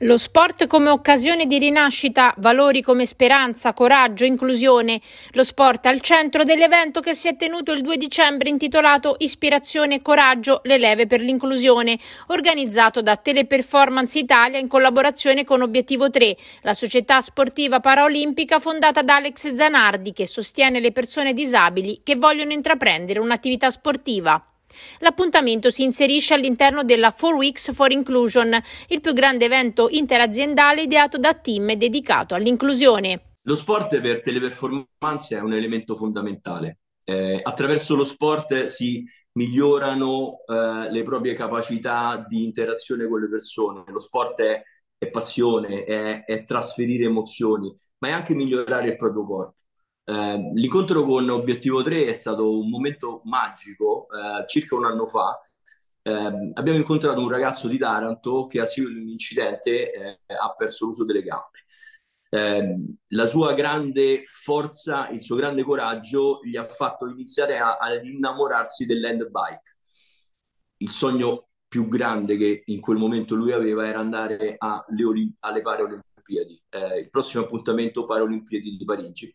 Lo sport come occasione di rinascita, valori come speranza, coraggio, inclusione. Lo sport al centro dell'evento che si è tenuto il 2 dicembre intitolato Ispirazione e coraggio, le leve per l'inclusione, organizzato da Teleperformance Italia in collaborazione con Obiettivo 3, la società sportiva paraolimpica fondata da Alex Zanardi che sostiene le persone disabili che vogliono intraprendere un'attività sportiva. L'appuntamento si inserisce all'interno della 4 Weeks for Inclusion, il più grande evento interaziendale ideato da team dedicato all'inclusione. Lo sport per teleperformance è un elemento fondamentale. Eh, attraverso lo sport si migliorano eh, le proprie capacità di interazione con le persone. Lo sport è, è passione, è, è trasferire emozioni, ma è anche migliorare il proprio corpo. Eh, l'incontro con Obiettivo 3 è stato un momento magico, eh, circa un anno fa. Eh, abbiamo incontrato un ragazzo di Taranto che a seguito di un incidente eh, ha perso l'uso delle gambe. Ehm, la sua grande forza, il suo grande coraggio gli ha fatto iniziare a, ad innamorarsi dell'end bike. Il sogno più grande che in quel momento lui aveva era andare alle, Olim- alle Paralimpiadi, eh, il prossimo appuntamento Paralimpiadi di Parigi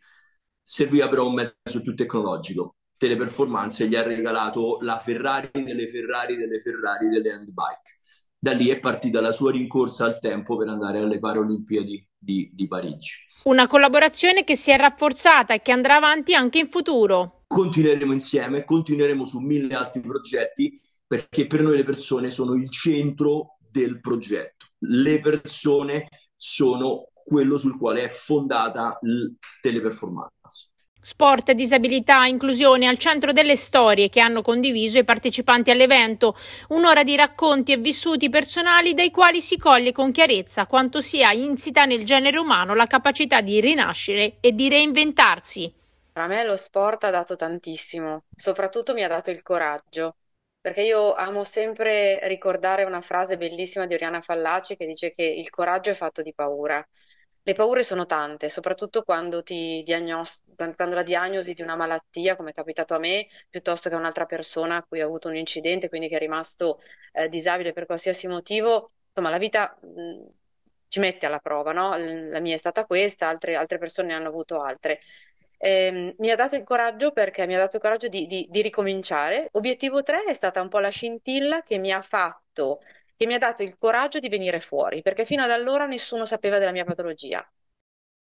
se lui avrà un mezzo più tecnologico. Teleperformance gli ha regalato la Ferrari delle Ferrari delle Ferrari delle handbike. Da lì è partita la sua rincorsa al tempo per andare alle Paralimpiadi di, di Parigi. Una collaborazione che si è rafforzata e che andrà avanti anche in futuro. Continueremo insieme, continueremo su mille altri progetti perché per noi le persone sono il centro del progetto. Le persone sono quello sul quale è fondata il teleperformance. Sport, disabilità, inclusione al centro delle storie che hanno condiviso i partecipanti all'evento, un'ora di racconti e vissuti personali dai quali si coglie con chiarezza quanto sia insita nel genere umano la capacità di rinascere e di reinventarsi. A me lo sport ha dato tantissimo, soprattutto mi ha dato il coraggio, perché io amo sempre ricordare una frase bellissima di Oriana Fallaci che dice che il coraggio è fatto di paura. Le paure sono tante, soprattutto quando, diagnos- quando, la diagnosi di una malattia, come è capitato a me, piuttosto che a un'altra persona a cui ha avuto un incidente, quindi che è rimasto eh, disabile per qualsiasi motivo, insomma la vita mh, mm, ci mette alla prova, no? La mia è stata questa, altre, altre persone ne hanno avuto altre. Eh, mi ha dato il coraggio perché mi ha dato il coraggio di, di, di ricominciare. Obiettivo 3 è stata un po' la scintilla che mi ha fatto che mi ha dato il coraggio di venire fuori, perché fino ad allora nessuno sapeva della mia patologia.